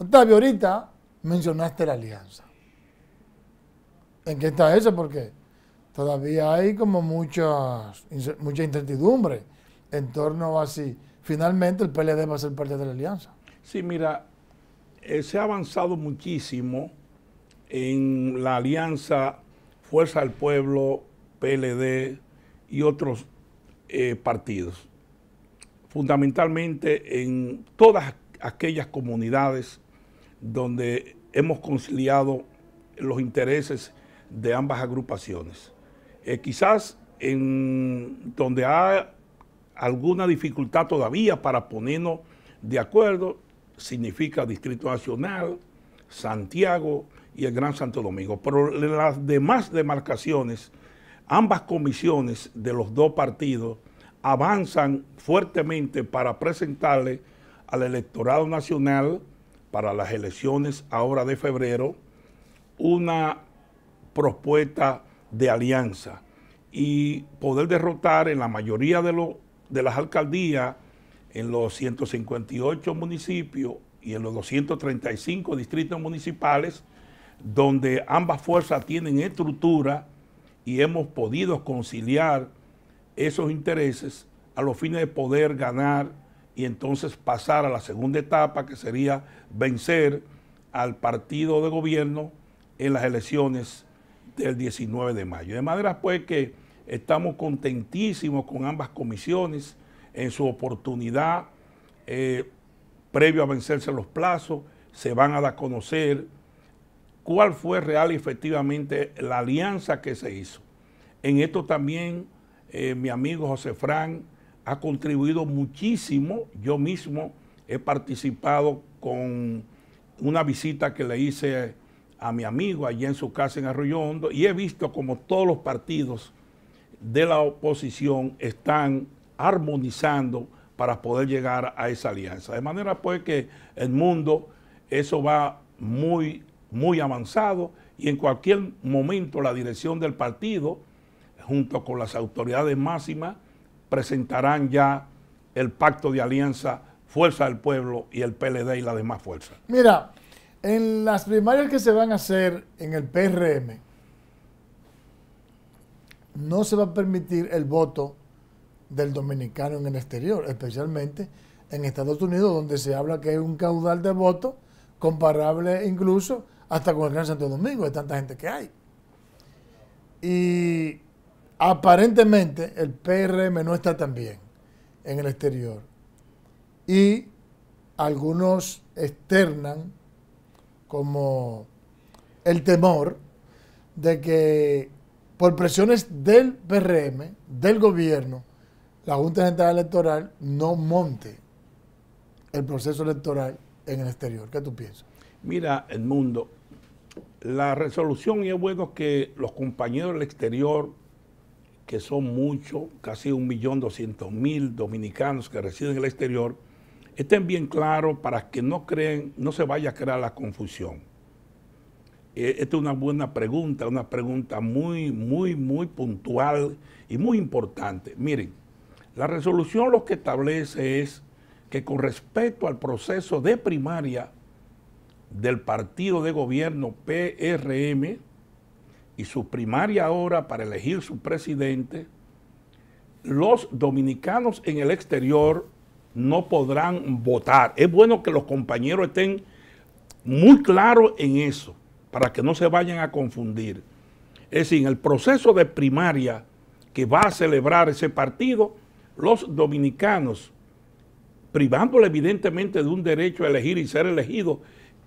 Octavio, ahorita mencionaste la alianza. ¿En qué está eso? Porque todavía hay como muchas, mucha incertidumbre en torno a si finalmente el PLD va a ser parte de la alianza. Sí, mira, eh, se ha avanzado muchísimo en la alianza Fuerza del Pueblo, PLD y otros eh, partidos, fundamentalmente en todas aquellas comunidades donde hemos conciliado los intereses de ambas agrupaciones. Eh, quizás en donde hay alguna dificultad todavía para ponernos de acuerdo, significa Distrito Nacional, Santiago y el Gran Santo Domingo. Pero las demás demarcaciones, ambas comisiones de los dos partidos avanzan fuertemente para presentarle al electorado nacional para las elecciones ahora de febrero una propuesta de alianza y poder derrotar en la mayoría de, de las alcaldías, en los 158 municipios y en los 235 distritos municipales, donde ambas fuerzas tienen estructura y hemos podido conciliar esos intereses a los fines de poder ganar y entonces pasar a la segunda etapa, que sería vencer al partido de gobierno en las elecciones del 19 de mayo. De manera pues que estamos contentísimos con ambas comisiones en su oportunidad, eh, previo a vencerse los plazos, se van a dar a conocer cuál fue real y efectivamente la alianza que se hizo. En esto también eh, mi amigo José Fran ha contribuido muchísimo. Yo mismo he participado con una visita que le hice a mi amigo allí en su casa en Arroyo y he visto como todos los partidos de la oposición están armonizando para poder llegar a esa alianza. De manera pues que el mundo, eso va muy, muy avanzado y en cualquier momento la dirección del partido, junto con las autoridades máximas, presentarán ya el pacto de alianza Fuerza del Pueblo y el PLD y la demás fuerza. Mira, en las primarias que se van a hacer en el PRM, no se va a permitir el voto del dominicano en el exterior, especialmente en Estados Unidos, donde se habla que hay un caudal de votos comparable incluso hasta con el Gran Santo Domingo, de tanta gente que hay. Y aparentemente el PRM no está tan bien en el exterior. Y algunos externan como el temor de que por presiones del PRM, del gobierno, la Junta Central Electoral no monte el proceso electoral en el exterior. ¿Qué tú piensas? Mira, Edmundo, la resolución, y es bueno que los compañeros del exterior que son muchos, casi 1.200.000 dominicanos que residen en el exterior, estén bien claros para que no creen, no se vaya a crear la confusión. E, esta es una buena pregunta, una pregunta muy, muy, muy puntual y muy importante. Miren, la resolución lo que establece es que con respecto al proceso de primaria del partido de gobierno PRM, y su primaria ahora para elegir su presidente, los dominicanos en el exterior no podrán votar. Es bueno que los compañeros estén muy claros en eso, para que no se vayan a confundir. Es decir, en el proceso de primaria que va a celebrar ese partido, los dominicanos, privándole evidentemente de un derecho a elegir y ser elegido,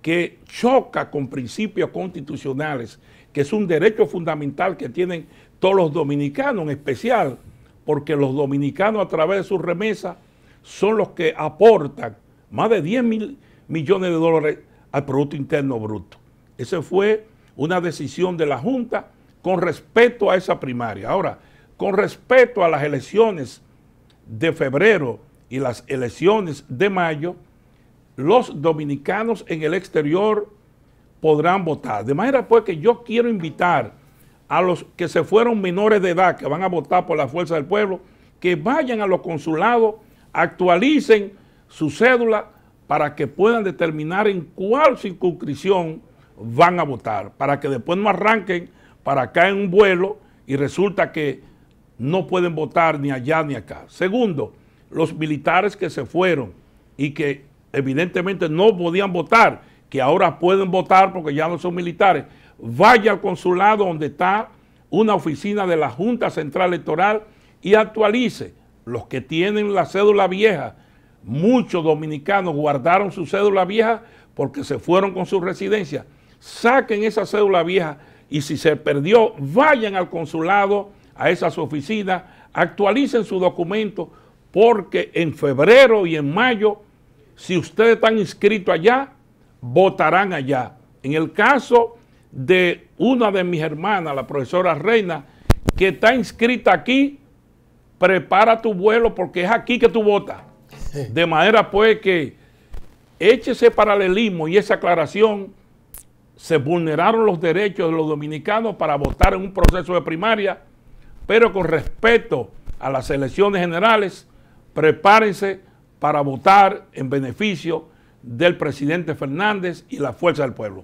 que choca con principios constitucionales que es un derecho fundamental que tienen todos los dominicanos en especial, porque los dominicanos a través de sus remesas son los que aportan más de 10 mil millones de dólares al Producto Interno Bruto. Esa fue una decisión de la Junta con respecto a esa primaria. Ahora, con respecto a las elecciones de febrero y las elecciones de mayo, los dominicanos en el exterior podrán votar. De manera pues que yo quiero invitar a los que se fueron menores de edad, que van a votar por la fuerza del pueblo, que vayan a los consulados, actualicen su cédula para que puedan determinar en cuál circunscripción van a votar, para que después no arranquen para acá en un vuelo y resulta que no pueden votar ni allá ni acá. Segundo, los militares que se fueron y que evidentemente no podían votar que ahora pueden votar porque ya no son militares, vaya al consulado donde está una oficina de la Junta Central Electoral y actualice. Los que tienen la cédula vieja, muchos dominicanos guardaron su cédula vieja porque se fueron con su residencia. Saquen esa cédula vieja y si se perdió, vayan al consulado, a esas oficinas, actualicen su documento porque en febrero y en mayo, si ustedes están inscritos allá, votarán allá. En el caso de una de mis hermanas, la profesora Reina, que está inscrita aquí, prepara tu vuelo porque es aquí que tú votas. De manera pues que eche ese paralelismo y esa aclaración, se vulneraron los derechos de los dominicanos para votar en un proceso de primaria, pero con respeto a las elecciones generales, prepárense para votar en beneficio del presidente Fernández y la fuerza del pueblo.